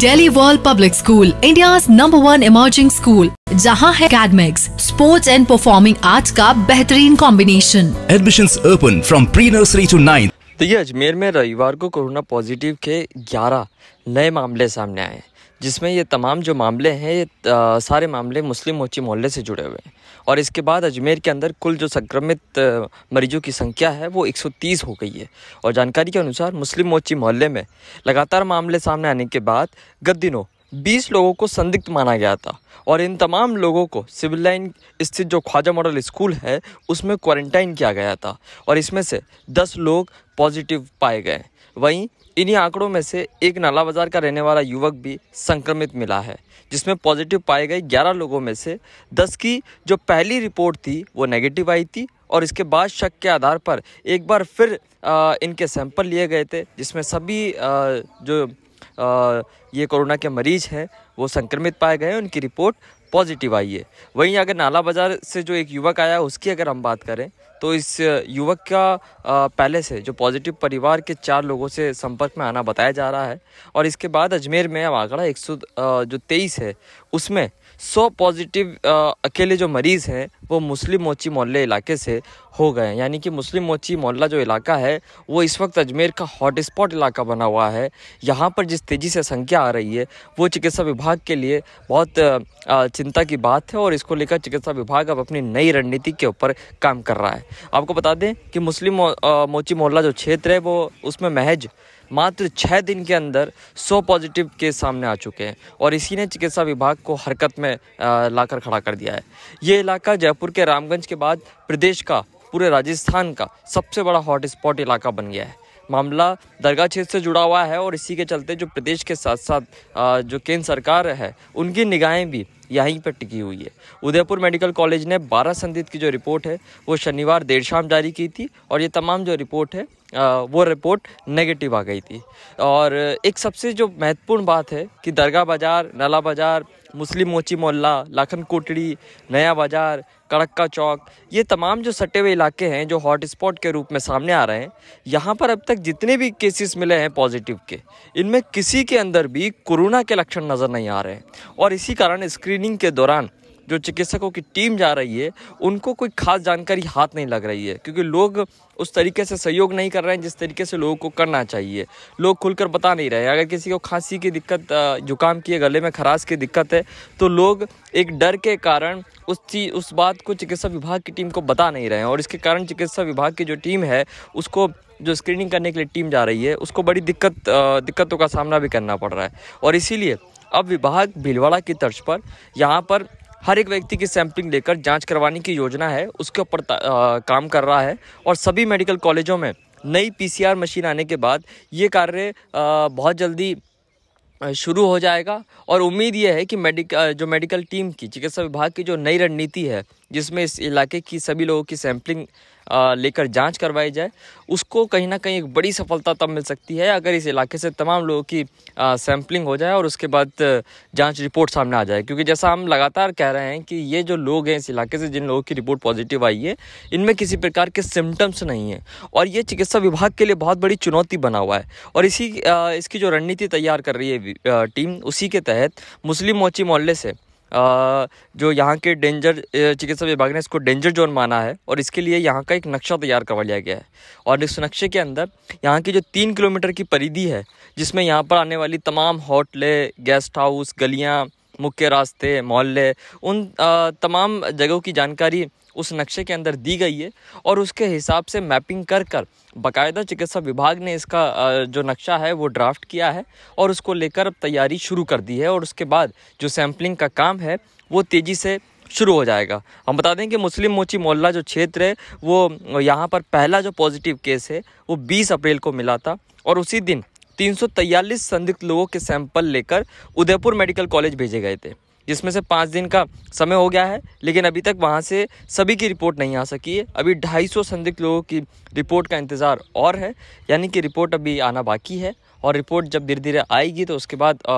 daily World Public School India number one emerging school जहाँ है academics sports and performing arts का बेहतरीन combination admission open from pre nursery to nine तो ये अजमेर में रविवार को कोरोना पॉजिटिव के 11 नए मामले सामने आए हैं जिसमें ये तमाम जो मामले हैं ये सारे मामले मुस्लिम मोची मोहल्ले से जुड़े हुए हैं और इसके बाद अजमेर के अंदर कुल जो संक्रमित मरीजों की संख्या है वो 130 हो गई है और जानकारी के अनुसार मुस्लिम मोची मोहल्ले में लगातार मामले सामने आने के बाद गत दिनों बीस लोगों को संदिग्ध माना गया था और इन तमाम लोगों को सिविल लाइन स्थित जो ख्वाजा मॉडल स्कूल है उसमें क्वारंटाइन किया गया था और इसमें से दस लोग पॉजिटिव पाए गए वहीं इन्हीं आंकड़ों में से एक नाला बाजार का रहने वाला युवक भी संक्रमित मिला है जिसमें पॉजिटिव पाए गए 11 लोगों में से 10 की जो पहली रिपोर्ट थी वो नेगेटिव आई थी और इसके बाद शक के आधार पर एक बार फिर आ, इनके सैंपल लिए गए थे जिसमें सभी आ, जो आ, ये कोरोना के मरीज हैं वो संक्रमित पाए गए उनकी रिपोर्ट पॉजिटिव आई है वहीं अगर नाला बाज़ार से जो एक युवक आया उसकी अगर हम बात करें तो इस युवक का पहले से जो पॉजिटिव परिवार के चार लोगों से संपर्क में आना बताया जा रहा है और इसके बाद अजमेर में अब आंकड़ा एक जो तेईस है उसमें सौ पॉजिटिव अकेले जो मरीज़ हैं वो मुस्लिम मोची मोहल्ले इलाके से हो गए हैं यानी कि मुस्लिम मोची मोहल्ला जो इलाका है वो इस वक्त अजमेर का हॉटस्पॉट इलाका बना हुआ है यहाँ पर जिस तेज़ी से संख्या आ रही है वो चिकित्सा विभाग के लिए बहुत चिंता की बात है और इसको लेकर चिकित्सा विभाग अब अपनी नई रणनीति के ऊपर काम कर रहा है आपको बता दें कि मुस्लिम मोची मोहल्ला जो क्षेत्र है वो उसमें महज मात्र छः दिन के अंदर सौ पॉजिटिव केस सामने आ चुके हैं और इसी ने चिकित्सा विभाग को हरकत में लाकर खड़ा कर दिया है ये इलाका जयपुर के रामगंज के बाद प्रदेश का पूरे राजस्थान का सबसे बड़ा हॉटस्पॉट इलाका बन गया है मामला दरगाह क्षेत्र से जुड़ा हुआ है और इसी के चलते जो प्रदेश के साथ साथ जो केंद्र सरकार है उनकी निगाहें भी यहीं पर टिकी हुई है उदयपुर मेडिकल कॉलेज ने 12 संदिग्ध की जो रिपोर्ट है वो शनिवार देर शाम जारी की थी और ये तमाम जो रिपोर्ट है वो रिपोर्ट नेगेटिव आ गई थी और एक सबसे जो महत्वपूर्ण बात है कि दरगाह बाज़ार नाला बाज़ार मुस्लिम मोची मोहल्ला लाखन कोटड़ी नया बाज़ार कड़क्का चौक ये तमाम जो सटे हुए इलाके हैं जो हॉट स्पॉट के रूप में सामने आ रहे हैं यहाँ पर अब तक जितने भी केसेस मिले हैं पॉजिटिव के इनमें किसी के अंदर भी कोरोना के लक्षण नज़र नहीं आ रहे हैं और इसी कारण स्क्रीनिंग के दौरान जो चिकित्सकों की टीम जा रही है उनको कोई खास जानकारी हाथ नहीं लग रही है क्योंकि लोग उस तरीके से सहयोग नहीं कर रहे हैं जिस तरीके से लोगों को करना चाहिए लोग खुलकर बता नहीं रहे अगर किसी को खांसी की दिक्कत जुकाम की है गले में खराश की दिक्कत है तो लोग एक डर के कारण उस चीज उस बात को चिकित्सा विभाग की टीम को बता नहीं रहे हैं और इसके कारण चिकित्सा विभाग की जो टीम है उसको जो स्क्रीनिंग करने के लिए टीम जा रही है उसको बड़ी दिक्कत दिक्कतों का सामना भी करना पड़ रहा है और इसीलिए अब विभाग भीलवाड़ा की तर्ज पर यहाँ पर हर एक व्यक्ति की सैंपलिंग लेकर जांच करवाने की योजना है उसके ऊपर काम कर रहा है और सभी मेडिकल कॉलेजों में नई पीसीआर मशीन आने के बाद ये कार्य बहुत जल्दी शुरू हो जाएगा और उम्मीद ये है कि मेडिक जो मेडिकल टीम की चिकित्सा विभाग की जो नई रणनीति है जिसमें इस इलाके की सभी लोगों की सैम्पलिंग लेकर जांच करवाई जाए उसको कहीं ना कहीं एक बड़ी सफलता तब मिल सकती है अगर इस इलाके से तमाम लोगों की सैम्पलिंग हो जाए और उसके बाद जांच रिपोर्ट सामने आ जाए क्योंकि जैसा हम लगातार कह रहे हैं कि ये जो लोग हैं इस इलाके से जिन लोगों की रिपोर्ट पॉजिटिव आई है इनमें किसी प्रकार के सिम्टम्स नहीं हैं और ये चिकित्सा विभाग के लिए बहुत बड़ी चुनौती बना हुआ है और इसी इसकी जो रणनीति तैयार कर रही है टीम उसी के तहत मुस्लिम मोची मोहल्ले से जो यहाँ के डेंजर चिकित्सा विभाग ने इसको डेंजर जोन माना है और इसके लिए यहाँ का एक नक्शा तैयार करवा लिया गया है और इस नक्शे के अंदर यहाँ की जो तीन किलोमीटर की परिधि है जिसमें यहाँ पर आने वाली तमाम होटलें गेस्ट हाउस गलियाँ मुख्य रास्ते मोहल्ले उन तमाम जगहों की जानकारी उस नक्शे के अंदर दी गई है और उसके हिसाब से मैपिंग कर कर बाकायदा चिकित्सा विभाग ने इसका जो नक्शा है वो ड्राफ्ट किया है और उसको लेकर अब तैयारी शुरू कर दी है और उसके बाद जो सैम्पलिंग का काम है वो तेज़ी से शुरू हो जाएगा हम बता दें कि मुस्लिम मोची मोहल्ला जो क्षेत्र है वो यहाँ पर पहला जो पॉजिटिव केस है वो 20 अप्रैल को मिला था और उसी दिन तीन संदिग्ध लोगों के सैंपल लेकर उदयपुर मेडिकल कॉलेज भेजे गए थे जिसमें से पाँच दिन का समय हो गया है लेकिन अभी तक वहाँ से सभी की रिपोर्ट नहीं आ सकी है अभी ढाई सौ संदिग्ध लोगों की रिपोर्ट का इंतज़ार और है यानी कि रिपोर्ट अभी आना बाकी है और रिपोर्ट जब धीरे धीरे आएगी तो उसके बाद आ,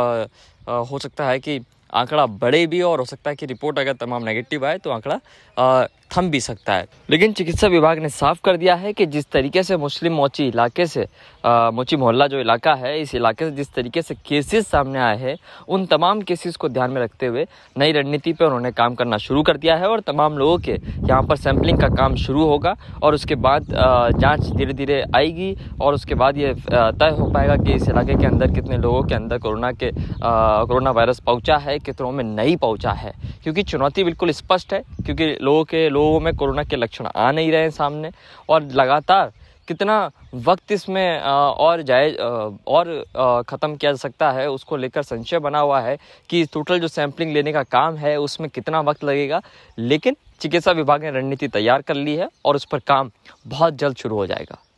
आ, हो सकता है कि आंकड़ा बढ़े भी और हो सकता है कि रिपोर्ट अगर तमाम नेगेटिव आए तो आंकड़ा थम भी सकता है लेकिन चिकित्सा विभाग ने साफ कर दिया है कि जिस तरीके से मुस्लिम मोची इलाके से आ, मोची मोहल्ला जो इलाका है इस इलाके से जिस तरीके से केसेस सामने आए हैं उन तमाम केसेस को ध्यान में रखते हुए नई रणनीति पर उन्होंने काम करना शुरू कर दिया है और तमाम लोगों के यहाँ पर सैम्पलिंग का काम शुरू होगा और उसके बाद जाँच धीरे धीरे आएगी और उसके बाद ये तय हो पाएगा कि इस इलाके के अंदर कितने लोगों के अंदर कोरोना के कोरोना वायरस पहुँचा है कितनों में नहीं पहुँचा है क्योंकि चुनौती बिल्कुल स्पष्ट है क्योंकि लोगों के लोग लोगों में कोरोना के लक्षण आ नहीं रहे हैं सामने और लगातार कितना वक्त इसमें और जाए और ख़त्म किया जा सकता है उसको लेकर संशय बना हुआ है कि टोटल जो सैम्पलिंग लेने का काम है उसमें कितना वक्त लगेगा लेकिन चिकित्सा विभाग ने रणनीति तैयार कर ली है और उस पर काम बहुत जल्द शुरू हो जाएगा